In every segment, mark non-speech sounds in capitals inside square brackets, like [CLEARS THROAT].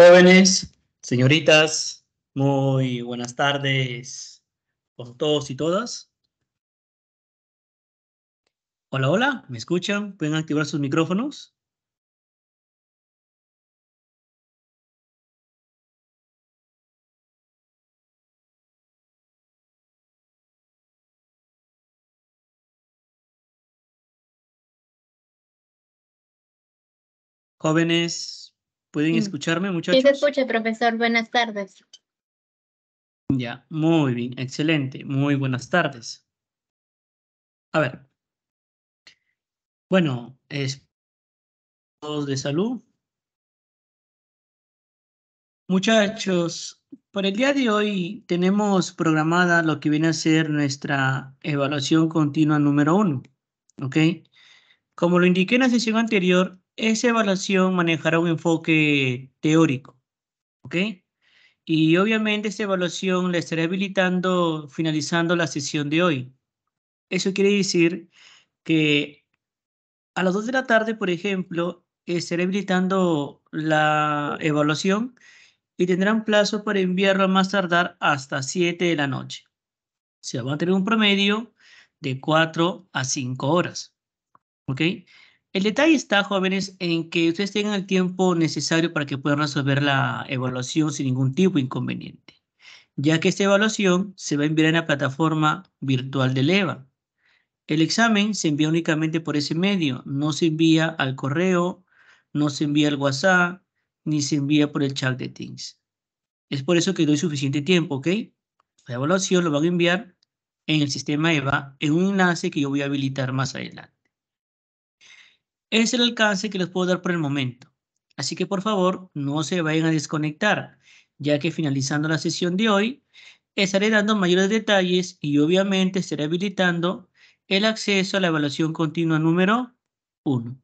Jóvenes, señoritas, muy buenas tardes con todos y todas. Hola, hola, ¿me escuchan? ¿Pueden activar sus micrófonos? Jóvenes, ¿Pueden mm. escucharme, muchachos? Sí, se escucha, profesor. Buenas tardes. Ya, muy bien, excelente. Muy buenas tardes. A ver. Bueno, es todos de salud. Muchachos, por el día de hoy tenemos programada lo que viene a ser nuestra evaluación continua número uno. ¿Ok? Como lo indiqué en la sesión anterior, esa evaluación manejará un enfoque teórico, ¿ok? Y obviamente esa evaluación la estaré habilitando finalizando la sesión de hoy. Eso quiere decir que a las 2 de la tarde, por ejemplo, estaré habilitando la evaluación y tendrán plazo para enviarlo a más tardar hasta 7 de la noche. O sea, van a tener un promedio de 4 a 5 horas. ¿Ok? El detalle está, jóvenes, en que ustedes tengan el tiempo necesario para que puedan resolver la evaluación sin ningún tipo de inconveniente, ya que esta evaluación se va a enviar en la plataforma virtual del EVA. El examen se envía únicamente por ese medio, no se envía al correo, no se envía al WhatsApp, ni se envía por el chat de Teams. Es por eso que doy suficiente tiempo, ¿ok? La evaluación lo van a enviar en el sistema EVA en un enlace que yo voy a habilitar más adelante es el alcance que les puedo dar por el momento. Así que por favor, no se vayan a desconectar, ya que finalizando la sesión de hoy, estaré dando mayores detalles y obviamente estaré habilitando el acceso a la evaluación continua número 1.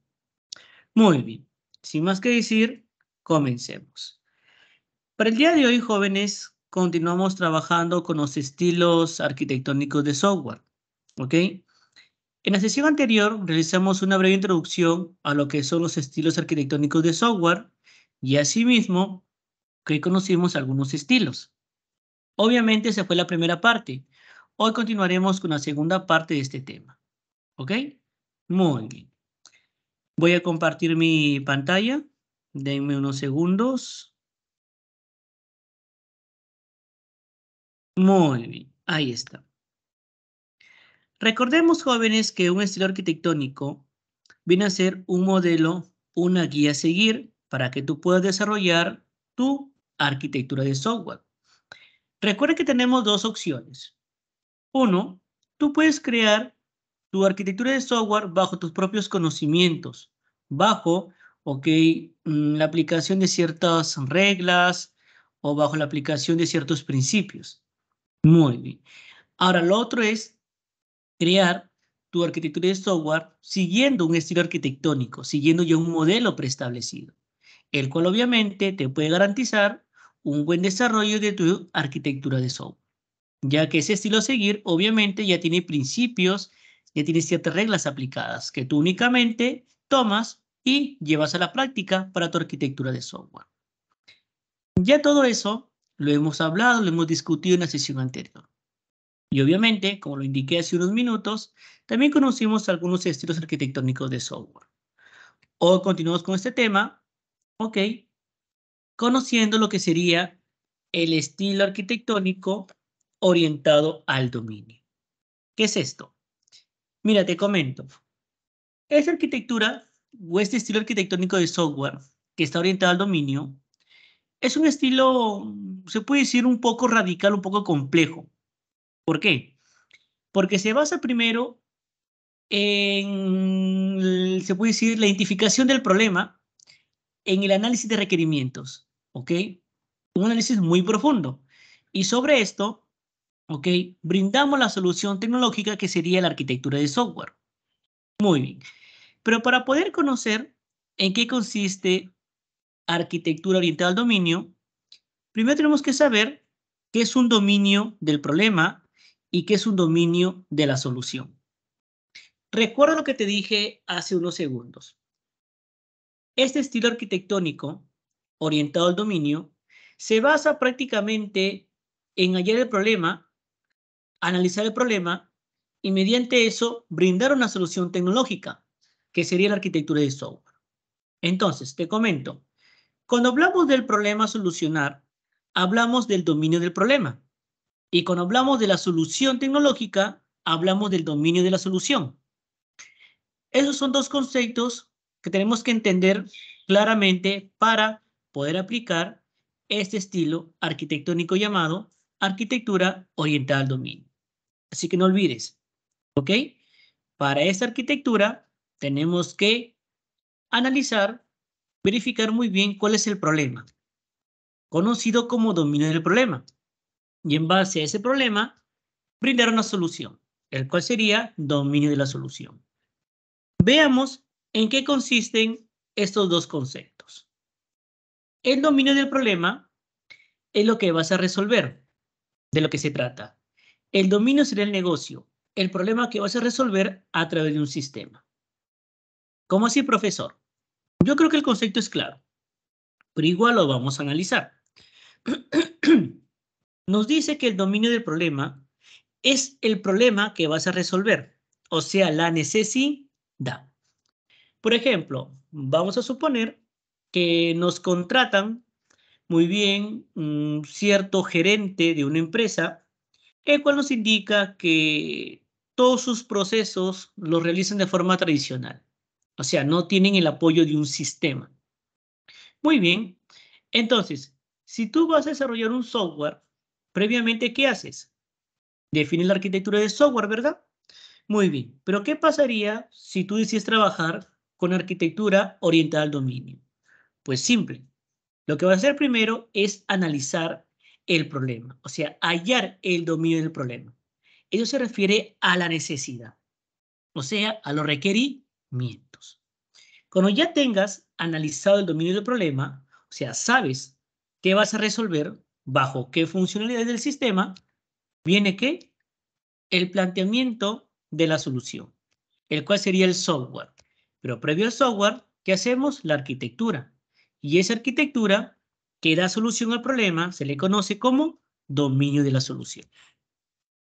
Muy bien, sin más que decir, comencemos. Para el día de hoy, jóvenes, continuamos trabajando con los estilos arquitectónicos de software. ¿Ok? En la sesión anterior realizamos una breve introducción a lo que son los estilos arquitectónicos de software y asimismo que conocimos algunos estilos. Obviamente esa fue la primera parte. Hoy continuaremos con la segunda parte de este tema. ¿Ok? Muy bien. Voy a compartir mi pantalla. Denme unos segundos. Muy bien. Ahí está. Recordemos, jóvenes, que un estilo arquitectónico viene a ser un modelo, una guía a seguir para que tú puedas desarrollar tu arquitectura de software. Recuerda que tenemos dos opciones. Uno, tú puedes crear tu arquitectura de software bajo tus propios conocimientos, bajo, ok, mm, la aplicación de ciertas reglas o bajo la aplicación de ciertos principios. Muy bien. Ahora, lo otro es crear tu arquitectura de software siguiendo un estilo arquitectónico, siguiendo ya un modelo preestablecido, el cual obviamente te puede garantizar un buen desarrollo de tu arquitectura de software, ya que ese estilo a seguir obviamente ya tiene principios, ya tiene ciertas reglas aplicadas que tú únicamente tomas y llevas a la práctica para tu arquitectura de software. Ya todo eso lo hemos hablado, lo hemos discutido en la sesión anterior. Y obviamente, como lo indiqué hace unos minutos, también conocimos algunos estilos arquitectónicos de software. O continuamos con este tema, ok, conociendo lo que sería el estilo arquitectónico orientado al dominio. ¿Qué es esto? Mira, te comento. Esta arquitectura o este estilo arquitectónico de software que está orientado al dominio es un estilo, se puede decir, un poco radical, un poco complejo, ¿Por qué? Porque se basa primero en, se puede decir, la identificación del problema en el análisis de requerimientos, ¿ok? Un análisis muy profundo. Y sobre esto, ¿ok? Brindamos la solución tecnológica que sería la arquitectura de software. Muy bien. Pero para poder conocer en qué consiste arquitectura orientada al dominio, primero tenemos que saber qué es un dominio del problema y que es un dominio de la solución. Recuerda lo que te dije hace unos segundos. Este estilo arquitectónico, orientado al dominio, se basa prácticamente en hallar el problema, analizar el problema y mediante eso brindar una solución tecnológica, que sería la arquitectura de software. Entonces, te comento, cuando hablamos del problema a solucionar, hablamos del dominio del problema. Y cuando hablamos de la solución tecnológica, hablamos del dominio de la solución. Esos son dos conceptos que tenemos que entender claramente para poder aplicar este estilo arquitectónico llamado arquitectura orientada al dominio. Así que no olvides, ¿ok? Para esta arquitectura tenemos que analizar, verificar muy bien cuál es el problema, conocido como dominio del problema y en base a ese problema brindar una solución, el cual sería dominio de la solución. Veamos en qué consisten estos dos conceptos. El dominio del problema es lo que vas a resolver, de lo que se trata. El dominio será el negocio, el problema que vas a resolver a través de un sistema. ¿Cómo así, profesor? Yo creo que el concepto es claro, pero igual lo vamos a analizar. [CLEARS THROAT] Nos dice que el dominio del problema es el problema que vas a resolver, o sea, la necesidad. Por ejemplo, vamos a suponer que nos contratan muy bien un mm, cierto gerente de una empresa, el cual nos indica que todos sus procesos los realizan de forma tradicional, o sea, no tienen el apoyo de un sistema. Muy bien, entonces, si tú vas a desarrollar un software, Previamente, ¿qué haces? Defines la arquitectura de software, ¿verdad? Muy bien, pero ¿qué pasaría si tú decides trabajar con arquitectura orientada al dominio? Pues simple. Lo que vas a hacer primero es analizar el problema, o sea, hallar el dominio del problema. Eso se refiere a la necesidad, o sea, a los requerimientos. Cuando ya tengas analizado el dominio del problema, o sea, sabes qué vas a resolver, bajo qué funcionalidades del sistema, viene que el planteamiento de la solución, el cual sería el software. Pero previo al software, ¿qué hacemos? La arquitectura. Y esa arquitectura que da solución al problema se le conoce como dominio de la solución.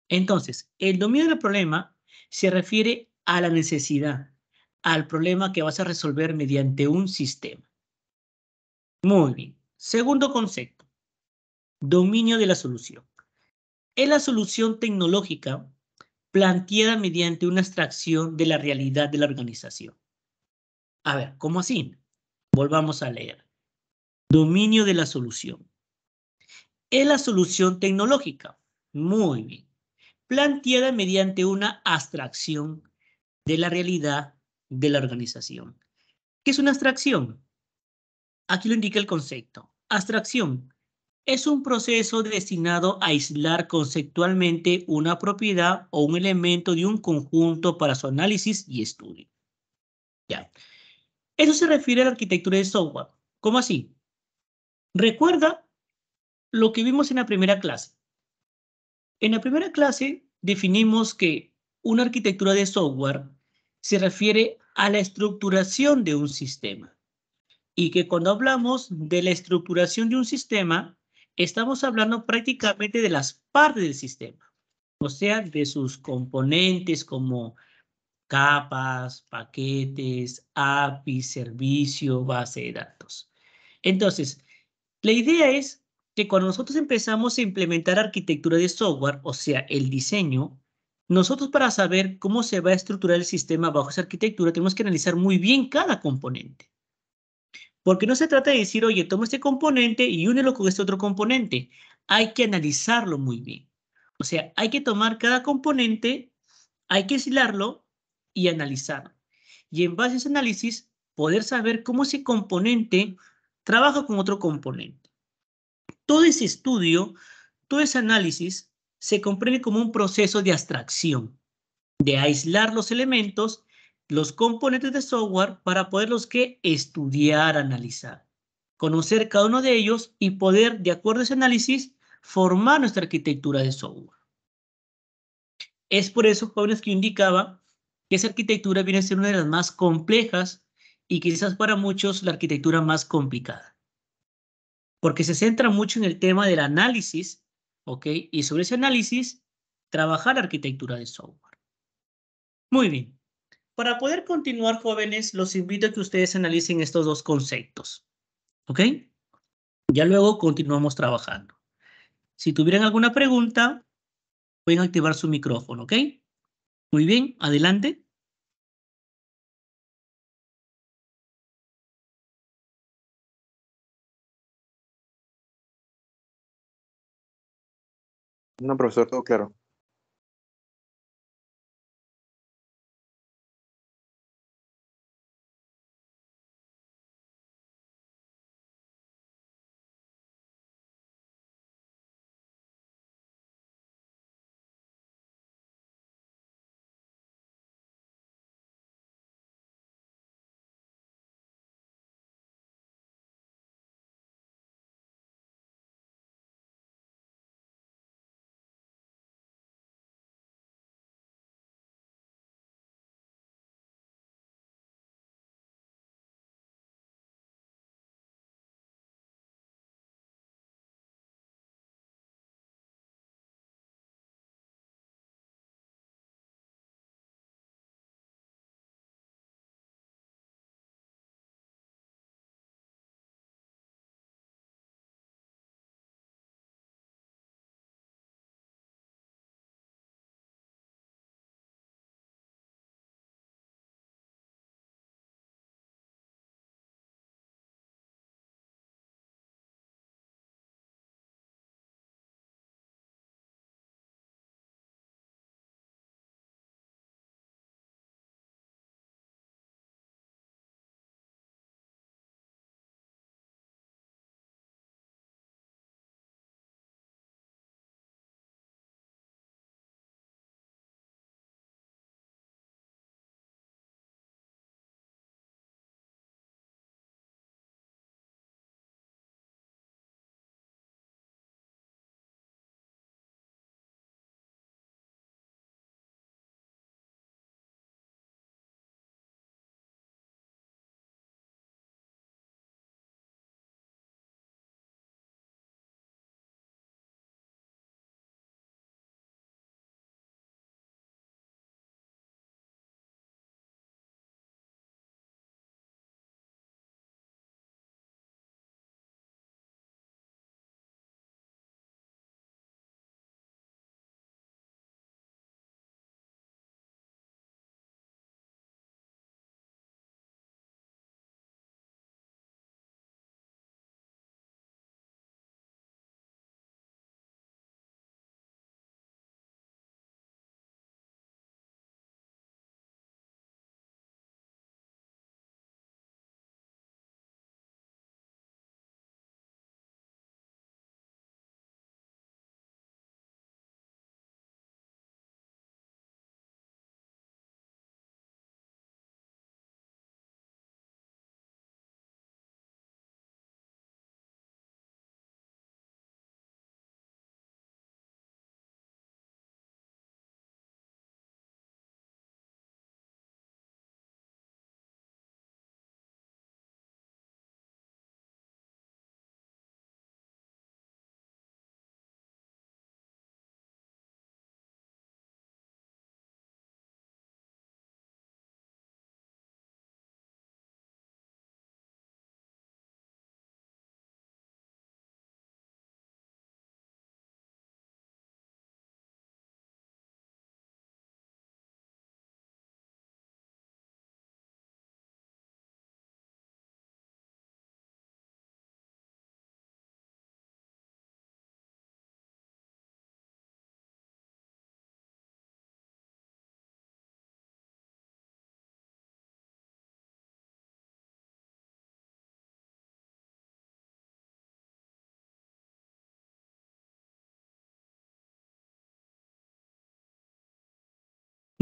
Entonces, el dominio del problema se refiere a la necesidad, al problema que vas a resolver mediante un sistema. Muy bien. Segundo concepto Dominio de la solución. Es la solución tecnológica planteada mediante una abstracción de la realidad de la organización. A ver, ¿cómo así? Volvamos a leer. Dominio de la solución. Es la solución tecnológica. Muy bien. Planteada mediante una abstracción de la realidad de la organización. ¿Qué es una abstracción? Aquí lo indica el concepto. Abstracción es un proceso destinado a aislar conceptualmente una propiedad o un elemento de un conjunto para su análisis y estudio. Ya. Eso se refiere a la arquitectura de software. ¿Cómo así? Recuerda lo que vimos en la primera clase. En la primera clase definimos que una arquitectura de software se refiere a la estructuración de un sistema y que cuando hablamos de la estructuración de un sistema, estamos hablando prácticamente de las partes del sistema, o sea, de sus componentes como capas, paquetes, API, servicio, base de datos. Entonces, la idea es que cuando nosotros empezamos a implementar arquitectura de software, o sea, el diseño, nosotros para saber cómo se va a estructurar el sistema bajo esa arquitectura tenemos que analizar muy bien cada componente. Porque no se trata de decir, oye, toma este componente y únelo con este otro componente. Hay que analizarlo muy bien. O sea, hay que tomar cada componente, hay que aislarlo y analizarlo. Y en base a ese análisis, poder saber cómo ese componente trabaja con otro componente. Todo ese estudio, todo ese análisis se comprende como un proceso de abstracción, de aislar los elementos los componentes de software para poderlos que estudiar, analizar, conocer cada uno de ellos y poder, de acuerdo a ese análisis, formar nuestra arquitectura de software. Es por eso, jóvenes, que indicaba que esa arquitectura viene a ser una de las más complejas y quizás para muchos la arquitectura más complicada. Porque se centra mucho en el tema del análisis, ¿ok? Y sobre ese análisis, trabajar la arquitectura de software. Muy bien. Para poder continuar, jóvenes, los invito a que ustedes analicen estos dos conceptos. ¿Ok? Ya luego continuamos trabajando. Si tuvieran alguna pregunta, pueden activar su micrófono, ¿ok? Muy bien, adelante. No, profesor, todo claro.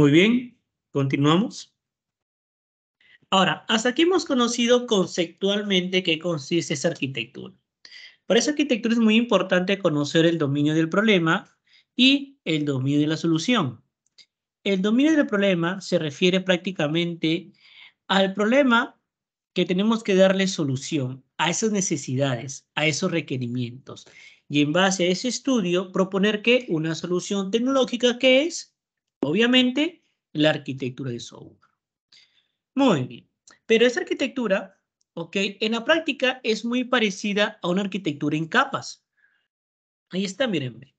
Muy bien, continuamos. Ahora, hasta aquí hemos conocido conceptualmente qué consiste esa arquitectura. Para esa arquitectura es muy importante conocer el dominio del problema y el dominio de la solución. El dominio del problema se refiere prácticamente al problema que tenemos que darle solución a esas necesidades, a esos requerimientos. Y en base a ese estudio, proponer que una solución tecnológica que es Obviamente, la arquitectura de software. Muy bien. Pero esa arquitectura, ok, en la práctica es muy parecida a una arquitectura en capas. Ahí está, miren.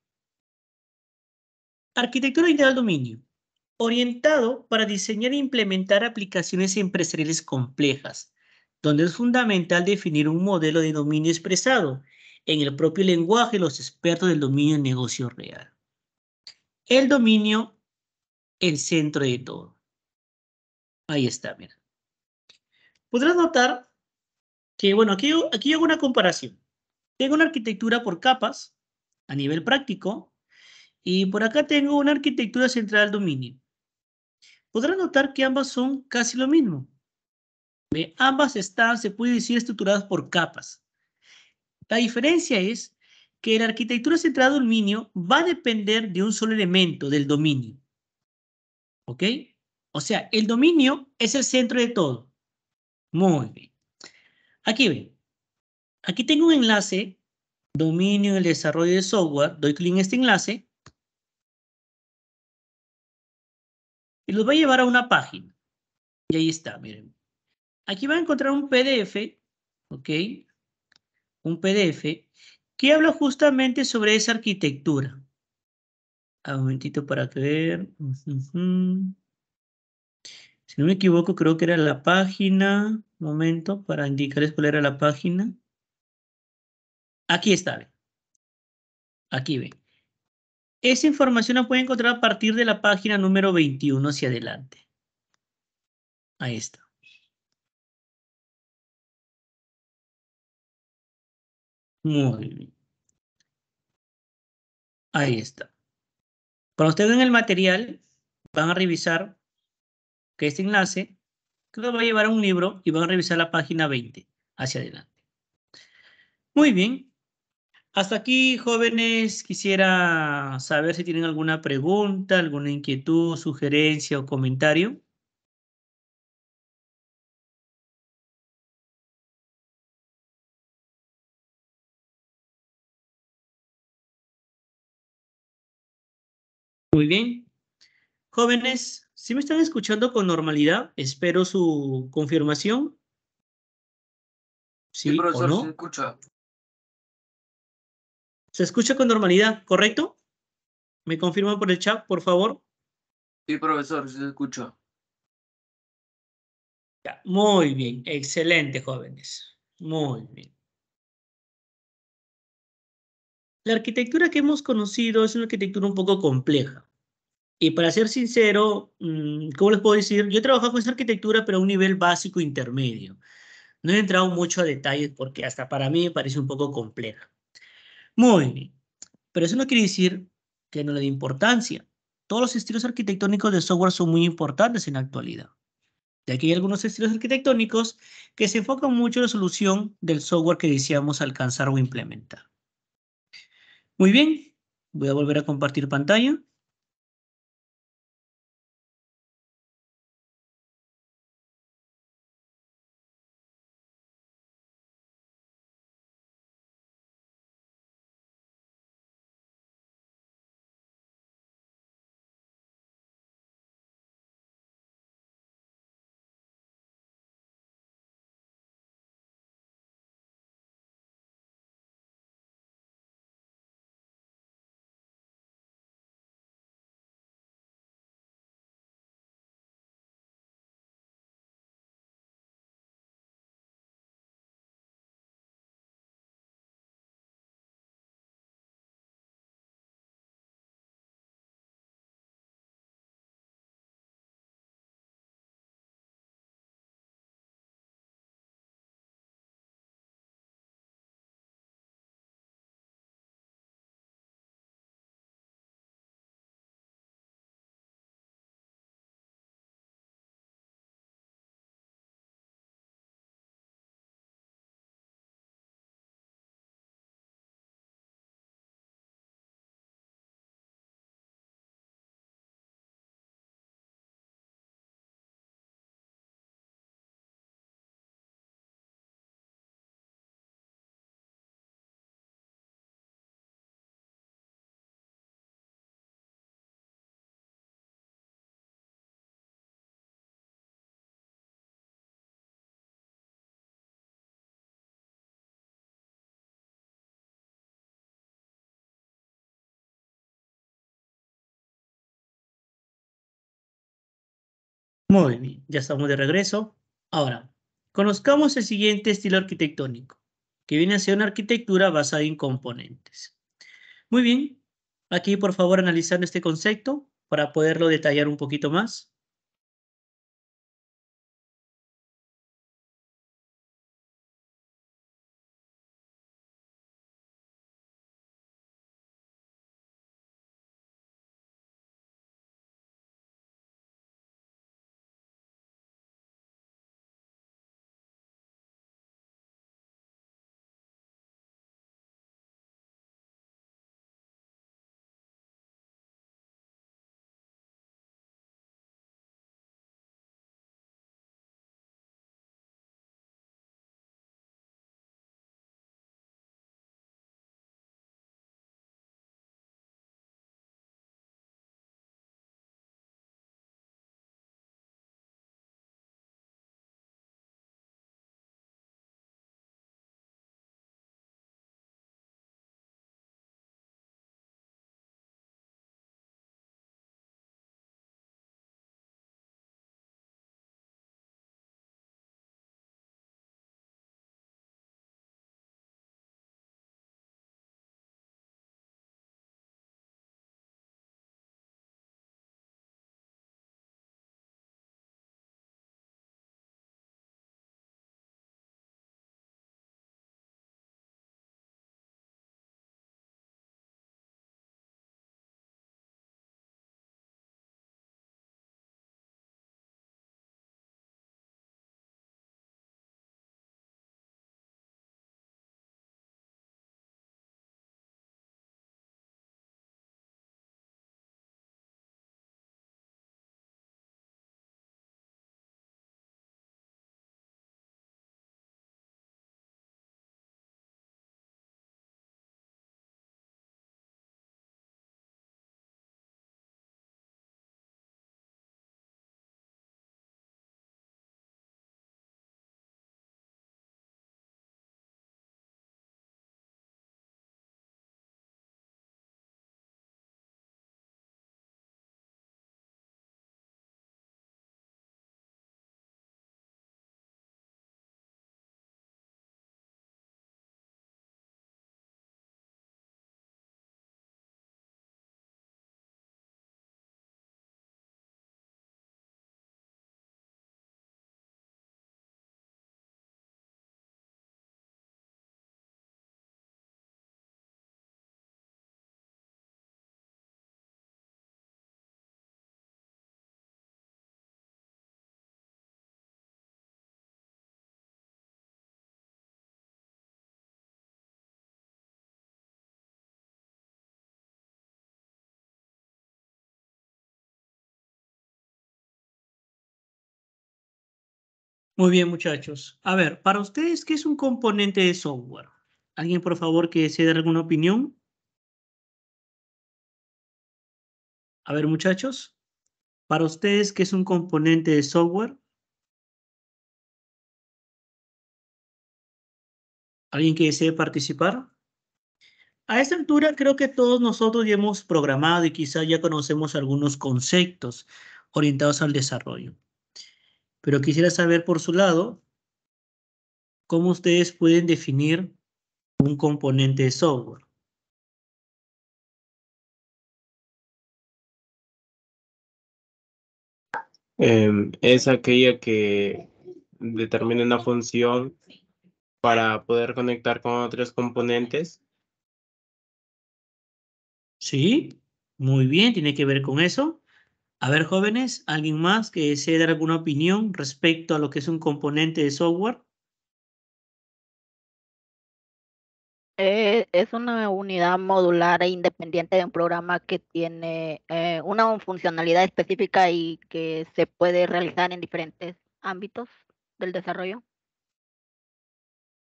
Arquitectura ideal dominio. Orientado para diseñar e implementar aplicaciones empresariales complejas, donde es fundamental definir un modelo de dominio expresado en el propio lenguaje de los expertos del dominio en negocio real. El dominio el centro de todo. Ahí está, mira. Podrás notar que, bueno, aquí, aquí hago una comparación. Tengo una arquitectura por capas a nivel práctico y por acá tengo una arquitectura central dominio. Podrás notar que ambas son casi lo mismo. Ambas están, se puede decir, estructuradas por capas. La diferencia es que la arquitectura central dominio va a depender de un solo elemento, del dominio. ¿Ok? O sea, el dominio es el centro de todo. Muy bien. Aquí ven. Aquí tengo un enlace, dominio del el desarrollo de software. Doy clic en este enlace. Y los va a llevar a una página. Y ahí está, miren. Aquí va a encontrar un PDF, ¿ok? Un PDF que habla justamente sobre esa arquitectura un momentito para ver. Si no me equivoco, creo que era la página. Un momento, para indicarles cuál era la página. Aquí está. Aquí ven. Esa información la pueden encontrar a partir de la página número 21 hacia adelante. Ahí está. Muy bien. Ahí está. Cuando ustedes ven el material, van a revisar que este enlace que los va a llevar a un libro y van a revisar la página 20 hacia adelante. Muy bien. Hasta aquí, jóvenes, quisiera saber si tienen alguna pregunta, alguna inquietud, sugerencia o comentario. Muy bien. Jóvenes, si ¿sí me están escuchando con normalidad, espero su confirmación. Sí, profesor, se escucha. Se escucha con normalidad, ¿correcto? ¿Me confirma por el chat, por favor? Sí, profesor, se escucha. Muy bien, excelente, jóvenes. Muy bien. La arquitectura que hemos conocido es una arquitectura un poco compleja. Y para ser sincero, mm, ¿cómo les puedo decir? Yo he trabajado con esa arquitectura, pero a un nivel básico intermedio. No he entrado mucho a detalles porque hasta para mí me parece un poco compleja. Muy bien. Pero eso no quiere decir que no le dé importancia. Todos los estilos arquitectónicos de software son muy importantes en la actualidad. De aquí hay algunos estilos arquitectónicos que se enfocan mucho en la solución del software que deseamos alcanzar o implementar. Muy bien, voy a volver a compartir pantalla. Muy bien, ya estamos de regreso. Ahora, conozcamos el siguiente estilo arquitectónico, que viene a ser una arquitectura basada en componentes. Muy bien, aquí por favor analizando este concepto para poderlo detallar un poquito más. Muy bien, muchachos. A ver, para ustedes, ¿qué es un componente de software? ¿Alguien, por favor, que desee dar alguna opinión? A ver, muchachos. Para ustedes, ¿qué es un componente de software? ¿Alguien que desee participar? A esta altura creo que todos nosotros ya hemos programado y quizá ya conocemos algunos conceptos orientados al desarrollo. Pero quisiera saber por su lado, ¿cómo ustedes pueden definir un componente de software? Em, es aquella que determina una función para poder conectar con otros componentes. Sí, muy bien, tiene que ver con eso. A ver, jóvenes, ¿alguien más que desee dar alguna opinión respecto a lo que es un componente de software? Eh, es una unidad modular e independiente de un programa que tiene eh, una funcionalidad específica y que se puede realizar en diferentes ámbitos del desarrollo.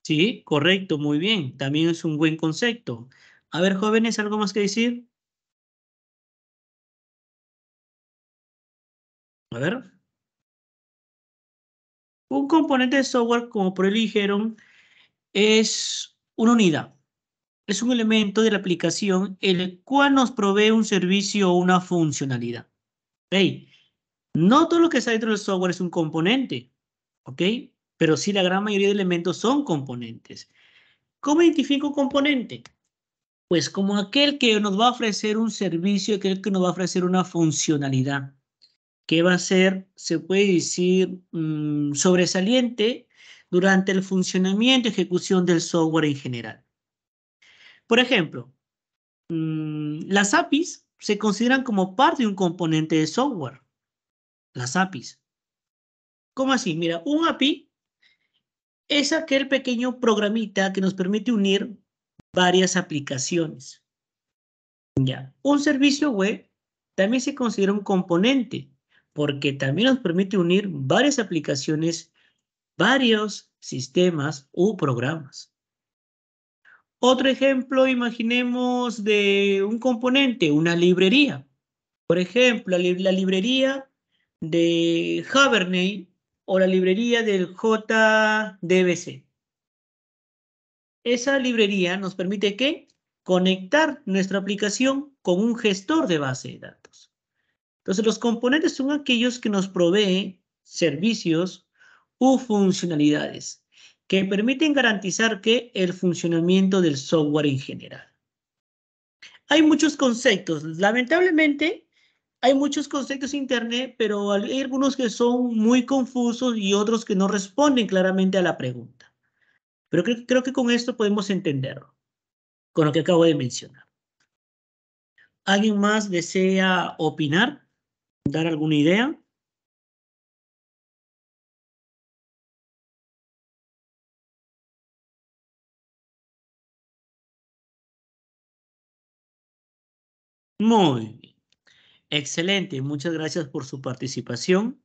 Sí, correcto, muy bien. También es un buen concepto. A ver, jóvenes, ¿algo más que decir? A ver. Un componente de software, como por dijeron, es una unidad. Es un elemento de la aplicación el cual nos provee un servicio o una funcionalidad. ¿Ok? No todo lo que está dentro del software es un componente, ¿ok? Pero sí la gran mayoría de elementos son componentes. ¿Cómo identifico un componente? Pues como aquel que nos va a ofrecer un servicio, aquel que nos va a ofrecer una funcionalidad que va a ser, se puede decir, mm, sobresaliente durante el funcionamiento y ejecución del software en general. Por ejemplo, mm, las APIs se consideran como parte de un componente de software. Las APIs. ¿Cómo así? Mira, un API es aquel pequeño programita que nos permite unir varias aplicaciones. Un servicio web también se considera un componente porque también nos permite unir varias aplicaciones, varios sistemas u programas. Otro ejemplo, imaginemos de un componente, una librería. Por ejemplo, la librería de Hibernate o la librería del JDBC. Esa librería nos permite conectar nuestra aplicación con un gestor de base de datos. Entonces, los componentes son aquellos que nos proveen servicios u funcionalidades que permiten garantizar que el funcionamiento del software en general. Hay muchos conceptos. Lamentablemente, hay muchos conceptos en Internet, pero hay algunos que son muy confusos y otros que no responden claramente a la pregunta. Pero creo que con esto podemos entenderlo, con lo que acabo de mencionar. ¿Alguien más desea opinar? dar alguna idea? Muy bien. Excelente. Muchas gracias por su participación.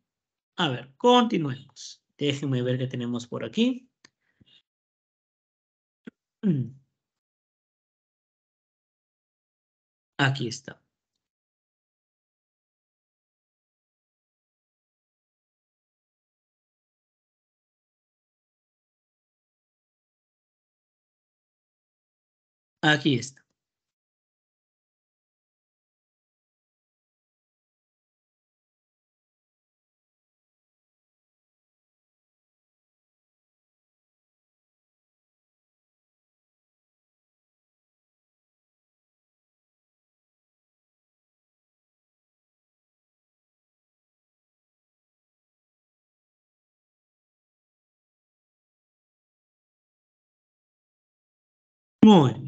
A ver, continuemos. Déjenme ver qué tenemos por aquí. [CLEARS THROAT] Aquí está. Aquí está. Muy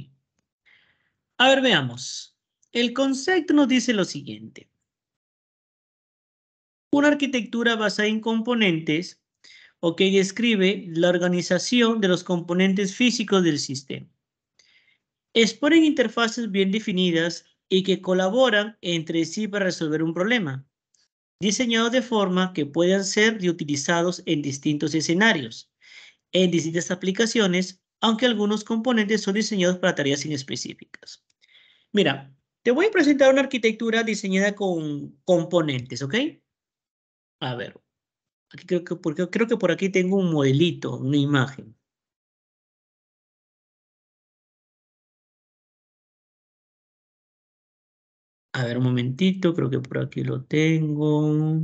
A ver, veamos. El concepto nos dice lo siguiente. Una arquitectura basada en componentes, o que describe la organización de los componentes físicos del sistema. Exponen interfaces bien definidas y que colaboran entre sí para resolver un problema, diseñados de forma que puedan ser reutilizados en distintos escenarios, en distintas aplicaciones, aunque algunos componentes son diseñados para tareas inespecíficas. Mira, te voy a presentar una arquitectura diseñada con componentes, ¿ok? A ver, aquí creo que, porque creo que por aquí tengo un modelito, una imagen. A ver, un momentito, creo que por aquí lo tengo.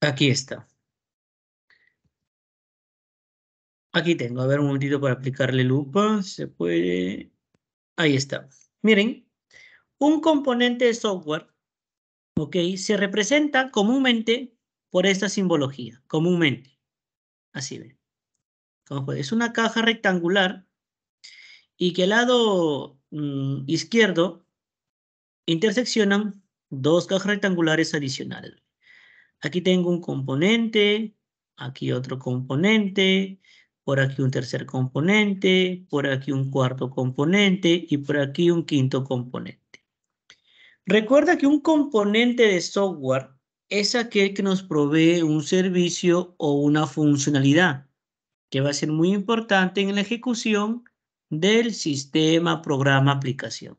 Aquí está. Aquí tengo, a ver un momentito para aplicarle lupa, se puede... Ahí está. Miren, un componente de software, ok, se representa comúnmente por esta simbología, comúnmente. Así ven. Es una caja rectangular y que el lado mm, izquierdo interseccionan dos cajas rectangulares adicionales. Aquí tengo un componente, aquí otro componente, por aquí un tercer componente, por aquí un cuarto componente y por aquí un quinto componente. Recuerda que un componente de software es aquel que nos provee un servicio o una funcionalidad que va a ser muy importante en la ejecución del sistema, programa, aplicación.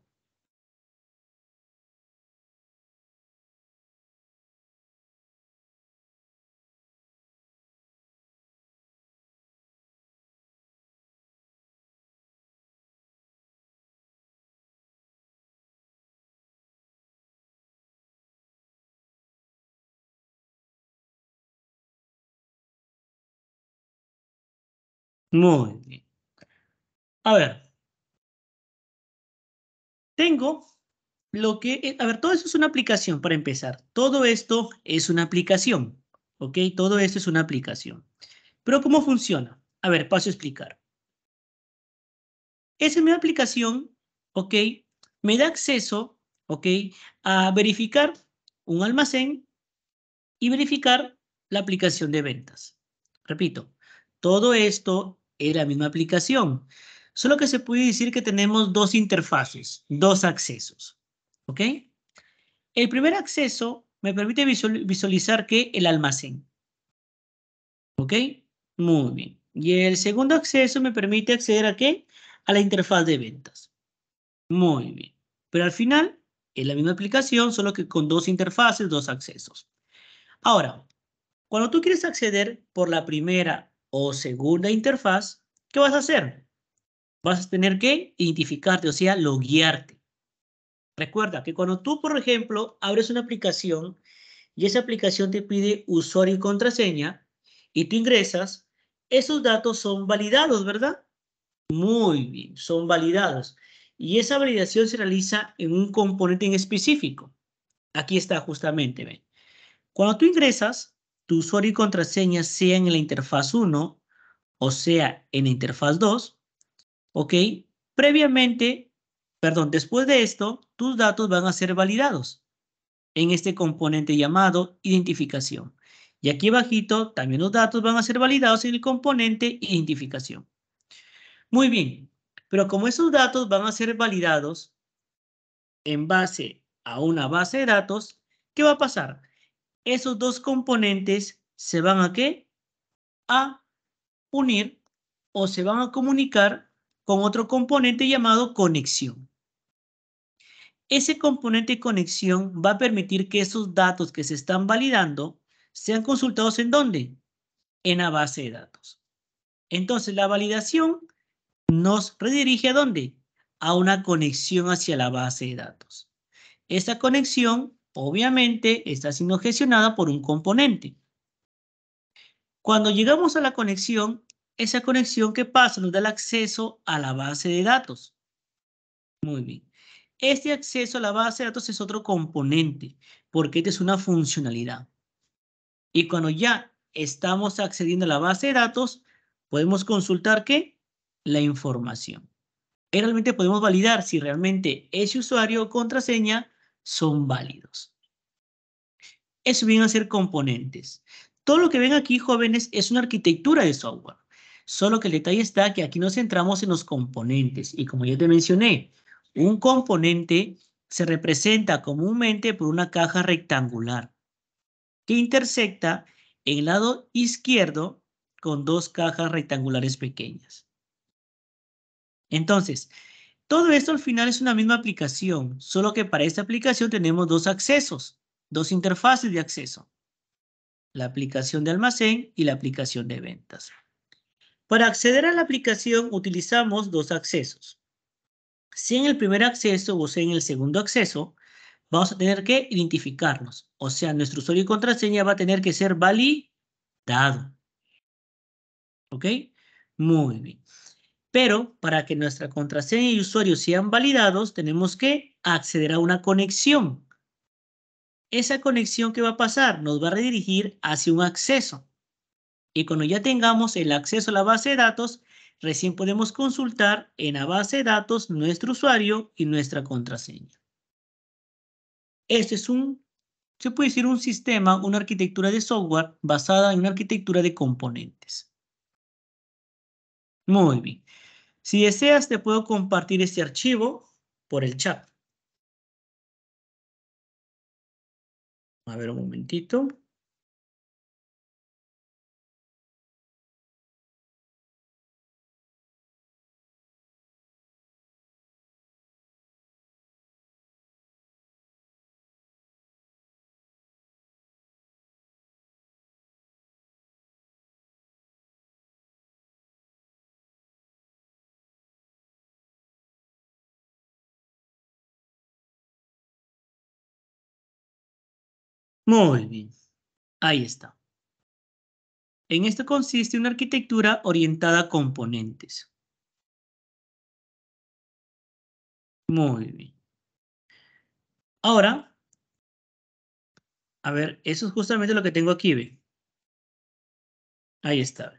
Muy bien. A ver. Tengo lo que... Eh, a ver, todo eso es una aplicación para empezar. Todo esto es una aplicación. ¿Ok? Todo esto es una aplicación. Pero ¿cómo funciona? A ver, paso a explicar. Esa mi aplicación, ¿ok? Me da acceso, ¿ok? A verificar un almacén y verificar la aplicación de ventas. Repito, todo esto es la misma aplicación. Solo que se puede decir que tenemos dos interfaces, dos accesos. ¿Ok? El primer acceso me permite visualizar que el almacén. ¿Ok? Muy bien. Y el segundo acceso me permite acceder a qué? A la interfaz de ventas. Muy bien. Pero al final es la misma aplicación, solo que con dos interfaces, dos accesos. Ahora, cuando tú quieres acceder por la primera o segunda interfaz, ¿qué vas a hacer? Vas a tener que identificarte, o sea, loguearte. Recuerda que cuando tú, por ejemplo, abres una aplicación y esa aplicación te pide usuario y contraseña y tú ingresas, esos datos son validados, ¿verdad? Muy bien, son validados. Y esa validación se realiza en un componente en específico. Aquí está justamente, ven. Cuando tú ingresas, tu usuario y contraseña sea en la interfaz 1 o sea en la interfaz 2, ¿ok? Previamente, perdón, después de esto, tus datos van a ser validados en este componente llamado identificación. Y aquí abajito también los datos van a ser validados en el componente identificación. Muy bien, pero como esos datos van a ser validados en base a una base de datos, ¿qué va a pasar? esos dos componentes se van a qué? A unir o se van a comunicar con otro componente llamado conexión. Ese componente conexión va a permitir que esos datos que se están validando sean consultados en dónde? En la base de datos. Entonces la validación nos redirige a dónde? A una conexión hacia la base de datos. Esa conexión obviamente está siendo gestionada por un componente. Cuando llegamos a la conexión, esa conexión que pasa nos da el acceso a la base de datos. Muy bien. Este acceso a la base de datos es otro componente, porque esta es una funcionalidad. Y cuando ya estamos accediendo a la base de datos, podemos consultar qué? La información. realmente podemos validar si realmente ese usuario o contraseña son válidos. Eso vienen a ser componentes. Todo lo que ven aquí, jóvenes, es una arquitectura de software. Solo que el detalle está que aquí nos centramos en los componentes. Y como ya te mencioné, un componente se representa comúnmente por una caja rectangular que intersecta el lado izquierdo con dos cajas rectangulares pequeñas. Entonces, todo esto al final es una misma aplicación, solo que para esta aplicación tenemos dos accesos, dos interfaces de acceso. La aplicación de almacén y la aplicación de ventas. Para acceder a la aplicación utilizamos dos accesos. Si en el primer acceso o sea en el segundo acceso, vamos a tener que identificarnos. O sea, nuestro usuario y contraseña va a tener que ser validado. ¿Ok? Muy bien. Pero para que nuestra contraseña y usuario sean validados, tenemos que acceder a una conexión. Esa conexión que va a pasar nos va a redirigir hacia un acceso. Y cuando ya tengamos el acceso a la base de datos, recién podemos consultar en la base de datos nuestro usuario y nuestra contraseña. Este es un, se puede decir un sistema, una arquitectura de software basada en una arquitectura de componentes. Muy bien. Si deseas, te puedo compartir este archivo por el chat. A ver un momentito. Muy bien, ahí está. En esto consiste una arquitectura orientada a componentes. Muy bien. Ahora, a ver, eso es justamente lo que tengo aquí, ve. Ahí está.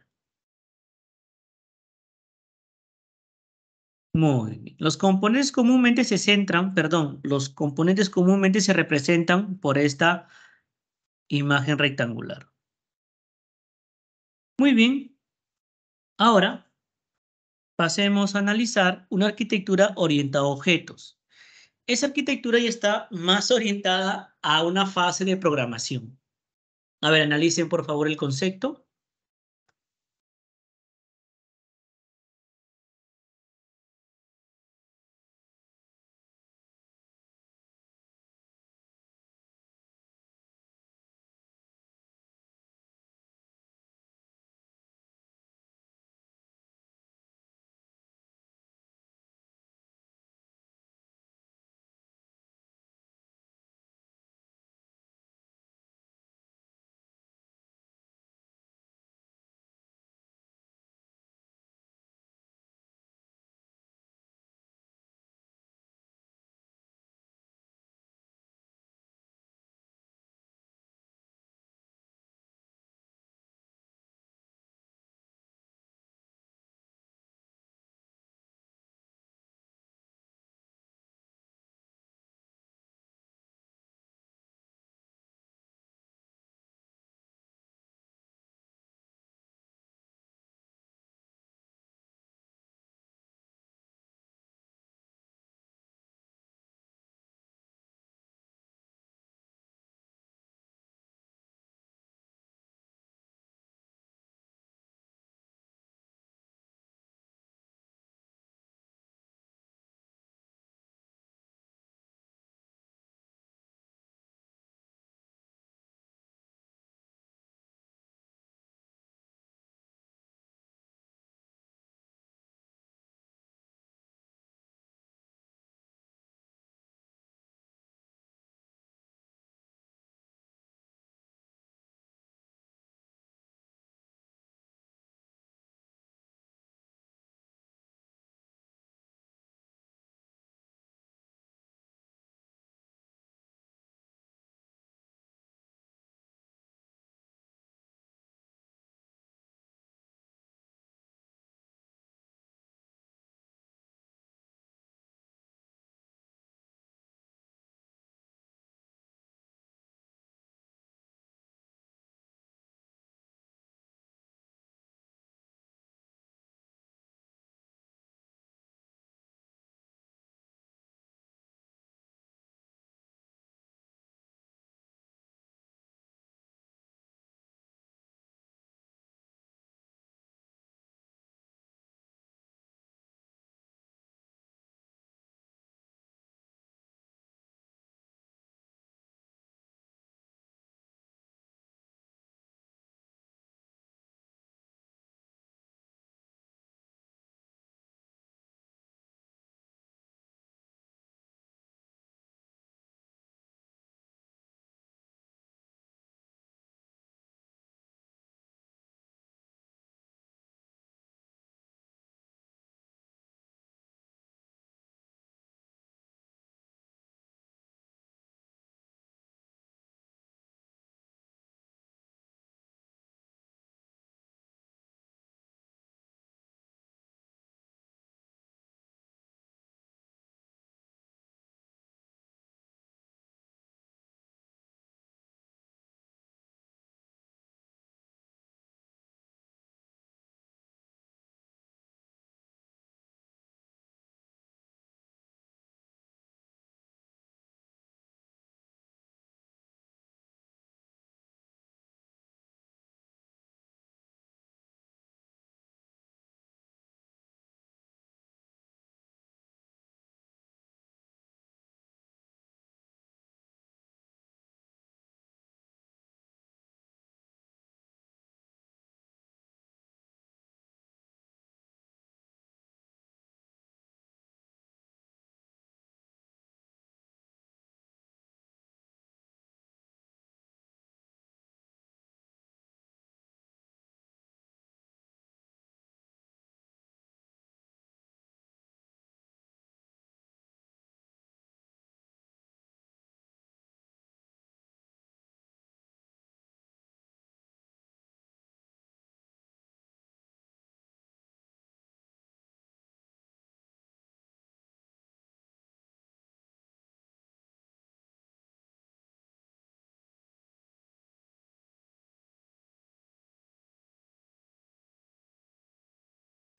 Muy bien. Los componentes comúnmente se centran, perdón, los componentes comúnmente se representan por esta imagen rectangular. Muy bien, ahora pasemos a analizar una arquitectura orientada a objetos. Esa arquitectura ya está más orientada a una fase de programación. A ver, analicen por favor el concepto.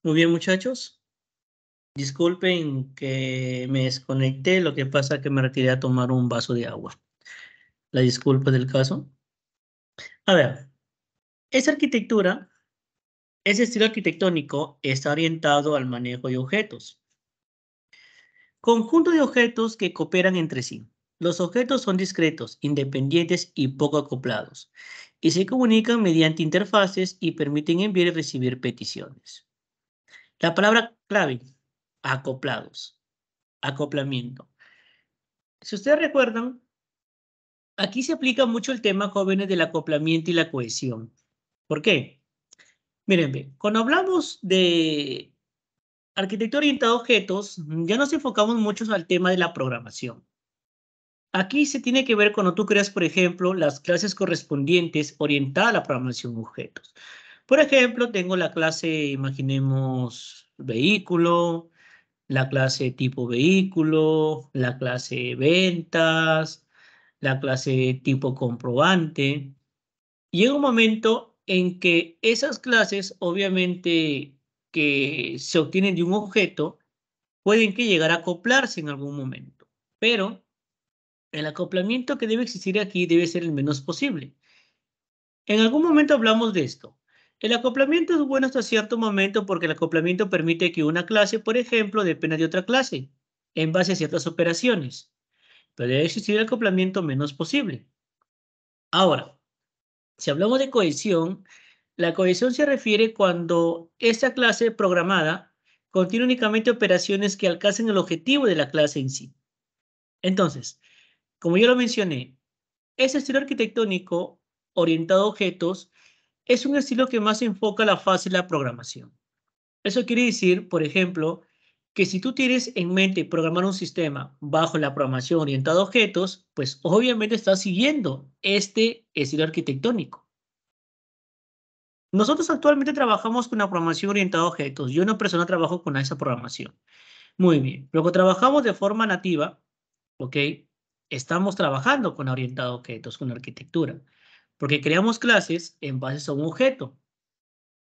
Muy bien, muchachos. Disculpen que me desconecté, lo que pasa es que me retiré a tomar un vaso de agua. La disculpa del caso. A ver, esa arquitectura, ese estilo arquitectónico está orientado al manejo de objetos. Conjunto de objetos que cooperan entre sí. Los objetos son discretos, independientes y poco acoplados, y se comunican mediante interfaces y permiten enviar y recibir peticiones. La palabra clave, acoplados, acoplamiento. Si ustedes recuerdan, aquí se aplica mucho el tema jóvenes del acoplamiento y la cohesión. ¿Por qué? Miren, cuando hablamos de arquitectura orientada a objetos, ya nos enfocamos mucho al tema de la programación. Aquí se tiene que ver cuando tú creas, por ejemplo, las clases correspondientes orientadas a la programación de objetos. Por ejemplo, tengo la clase, imaginemos, vehículo, la clase tipo vehículo, la clase ventas, la clase tipo comprobante. Llega un momento en que esas clases, obviamente, que se obtienen de un objeto, pueden que llegar a acoplarse en algún momento, pero el acoplamiento que debe existir aquí debe ser el menos posible. En algún momento hablamos de esto. El acoplamiento es bueno hasta cierto momento porque el acoplamiento permite que una clase, por ejemplo, dependa de otra clase en base a ciertas operaciones. Pero debe existir el acoplamiento menos posible. Ahora, si hablamos de cohesión, la cohesión se refiere cuando esta clase programada contiene únicamente operaciones que alcancen el objetivo de la clase en sí. Entonces, como yo lo mencioné, ese estilo arquitectónico orientado a objetos es un estilo que más enfoca la fase de la programación. Eso quiere decir, por ejemplo, que si tú tienes en mente programar un sistema bajo la programación orientada a objetos, pues obviamente estás siguiendo este estilo arquitectónico. Nosotros actualmente trabajamos con la programación orientada a objetos. Yo en persona, trabajo con esa programación. Muy bien. luego trabajamos de forma nativa, ¿ok? Estamos trabajando con orientado a objetos, con arquitectura porque creamos clases en base a un objeto.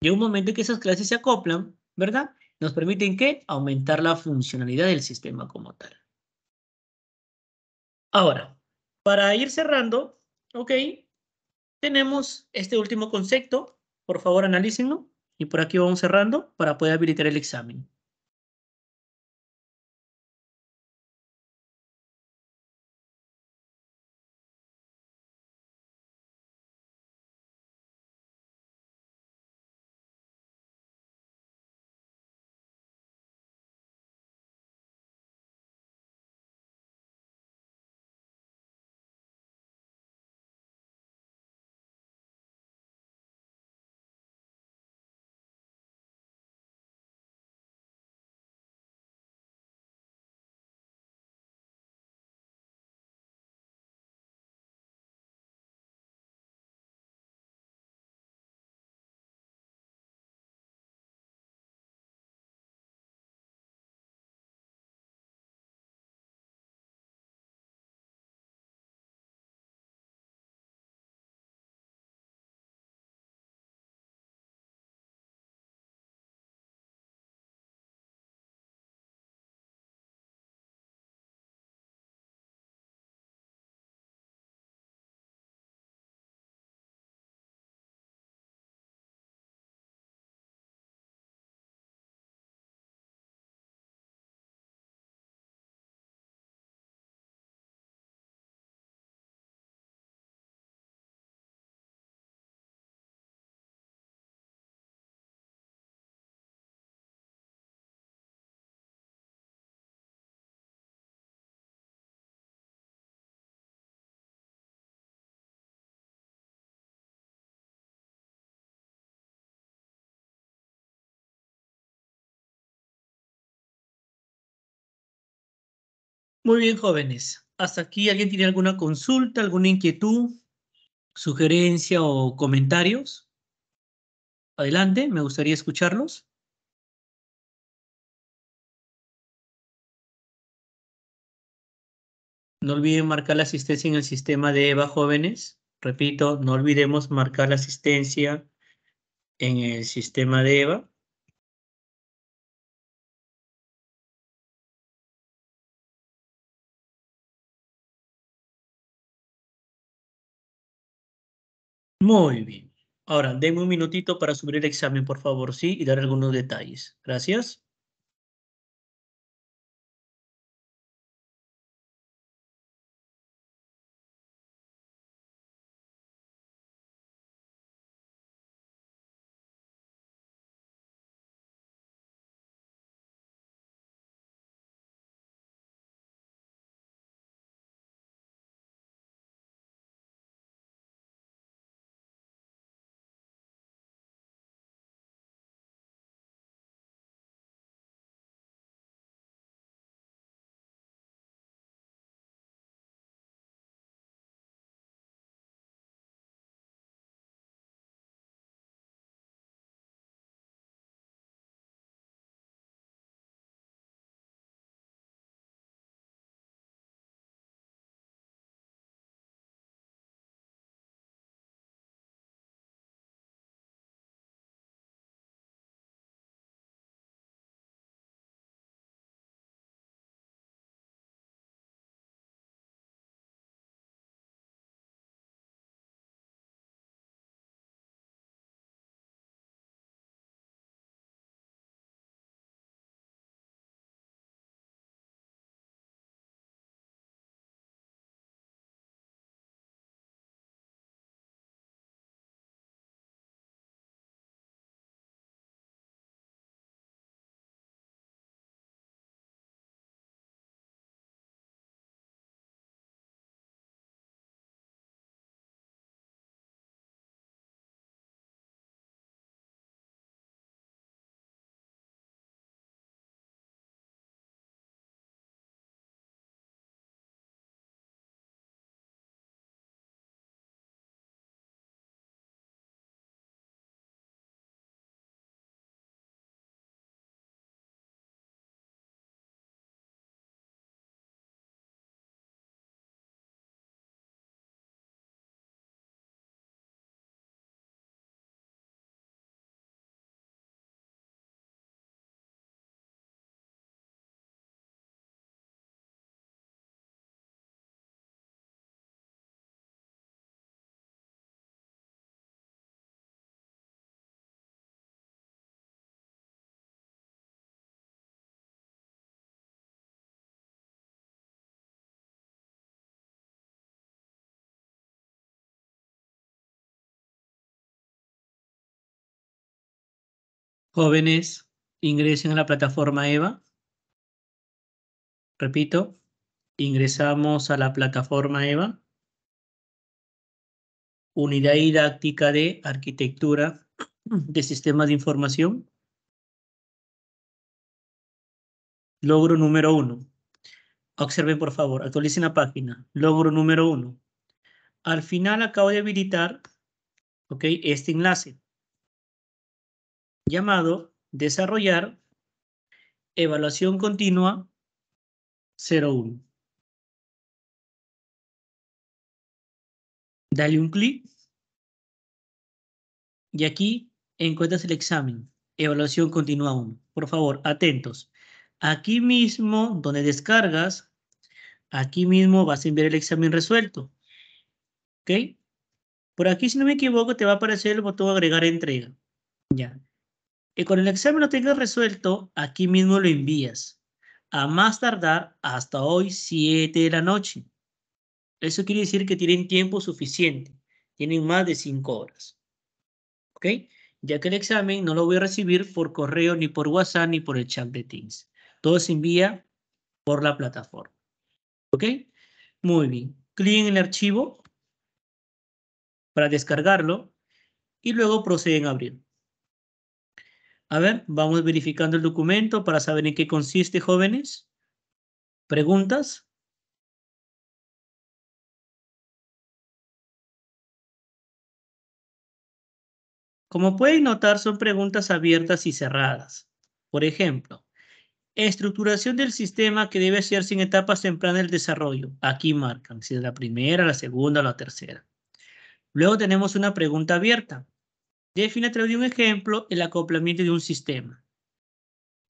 Y en un momento en que esas clases se acoplan, ¿verdad? Nos permiten ¿qué? aumentar la funcionalidad del sistema como tal. Ahora, para ir cerrando, ok, tenemos este último concepto. Por favor, analícenlo. Y por aquí vamos cerrando para poder habilitar el examen. Muy bien, jóvenes. Hasta aquí, ¿alguien tiene alguna consulta, alguna inquietud, sugerencia o comentarios? Adelante, me gustaría escucharlos. No olviden marcar la asistencia en el sistema de EVA, jóvenes. Repito, no olvidemos marcar la asistencia en el sistema de EVA. Muy bien. Ahora, denme un minutito para subir el examen, por favor, sí, y dar algunos detalles. Gracias. jóvenes ingresen a la plataforma EVA. Repito, ingresamos a la plataforma EVA. Unidad didáctica de arquitectura de sistemas de información. Logro número uno. Observen, por favor, actualicen la página. Logro número uno. Al final acabo de habilitar okay, este enlace llamado desarrollar evaluación continua 01. Dale un clic y aquí encuentras el examen, evaluación continua 1. Por favor, atentos. Aquí mismo, donde descargas, aquí mismo vas a enviar el examen resuelto. ¿Ok? Por aquí, si no me equivoco, te va a aparecer el botón agregar entrega. Ya. Y con el examen lo tengas resuelto, aquí mismo lo envías. A más tardar hasta hoy 7 de la noche. Eso quiere decir que tienen tiempo suficiente. Tienen más de 5 horas. ¿Ok? Ya que el examen no lo voy a recibir por correo, ni por WhatsApp, ni por el chat de Teams. Todo se envía por la plataforma. ¿Ok? Muy bien. Clic en el archivo para descargarlo y luego proceden a abrirlo. A ver, vamos verificando el documento para saber en qué consiste, jóvenes. ¿Preguntas? Como pueden notar, son preguntas abiertas y cerradas. Por ejemplo, estructuración del sistema que debe ser sin etapas tempranas del desarrollo. Aquí marcan si es la primera, la segunda o la tercera. Luego tenemos una pregunta abierta. Define a través de un ejemplo el acoplamiento de un sistema.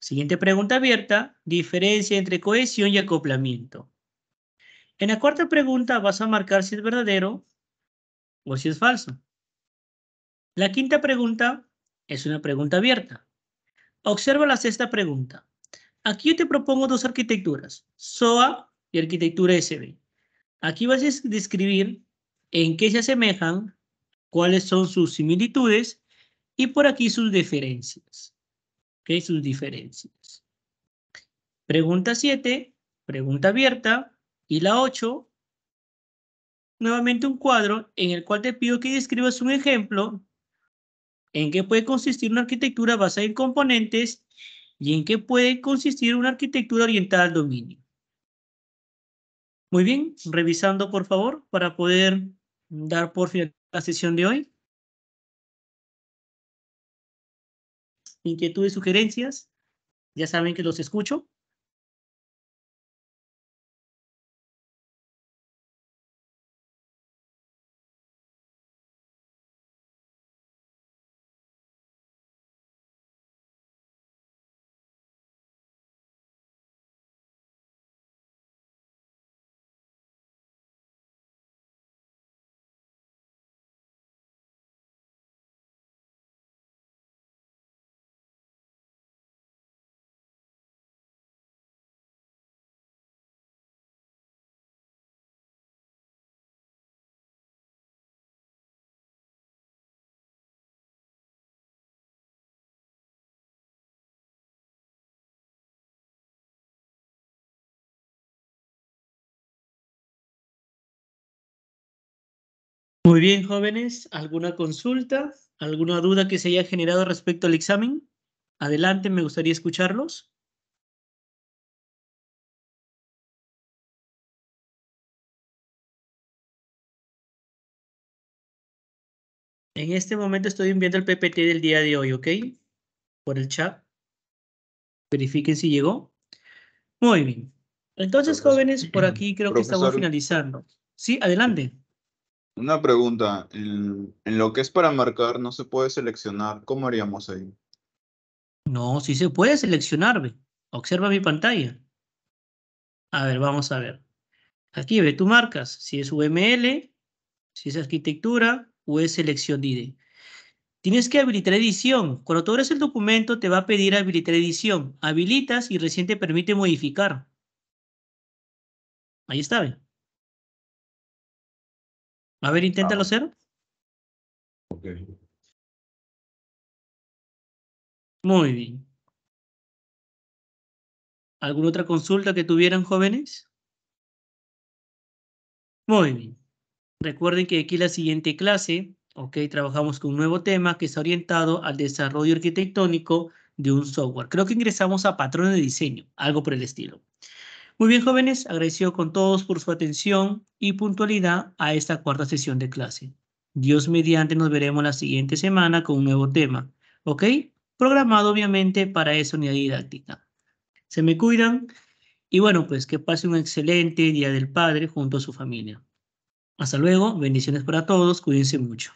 Siguiente pregunta abierta, diferencia entre cohesión y acoplamiento. En la cuarta pregunta vas a marcar si es verdadero o si es falso. La quinta pregunta es una pregunta abierta. Observa la sexta pregunta. Aquí te propongo dos arquitecturas, SOA y arquitectura SB. Aquí vas a describir en qué se asemejan, cuáles son sus similitudes y por aquí sus diferencias. ¿Ok? Sus diferencias. Pregunta 7, pregunta abierta. Y la 8, nuevamente un cuadro en el cual te pido que describas un ejemplo en qué puede consistir una arquitectura basada en componentes y en qué puede consistir una arquitectura orientada al dominio. Muy bien, revisando por favor para poder dar por final la sesión de hoy? ¿Inquietudes, sugerencias? Ya saben que los escucho. bien, jóvenes. ¿Alguna consulta? ¿Alguna duda que se haya generado respecto al examen? Adelante, me gustaría escucharlos. En este momento estoy enviando el PPT del día de hoy, ¿ok? Por el chat. Verifiquen si llegó. Muy bien. Entonces, jóvenes, por eh, aquí creo que estamos finalizando. Sí, adelante. Una pregunta, en, lo que es para marcar no se puede seleccionar, ¿cómo haríamos ahí? No, sí se puede seleccionar, Observa mi pantalla. A ver, vamos a ver. Aquí ve, tú marcas si es UML, si es arquitectura o es selección ID. E. Tienes que habilitar edición. Cuando tú abres el documento te va a pedir habilitar edición. Habilitas y recién te permite modificar. Ahí está, ve. A ver, inténtalo, ah. Cero. Ok. Muy bien. ¿Alguna otra consulta que tuvieran jóvenes? Muy bien. Recuerden que aquí la siguiente clase, ok, trabajamos con un nuevo tema que está orientado al desarrollo arquitectónico de un software. Creo que ingresamos a patrones de diseño, algo por el estilo. Muy bien, jóvenes, agradecido con todos por su atención y puntualidad a esta cuarta sesión de clase. Dios mediante nos veremos la siguiente semana con un nuevo tema, ¿ok? Programado obviamente para esa unidad didáctica. Se me cuidan y bueno, pues que pase un excelente Día del Padre junto a su familia. Hasta luego, bendiciones para todos, cuídense mucho.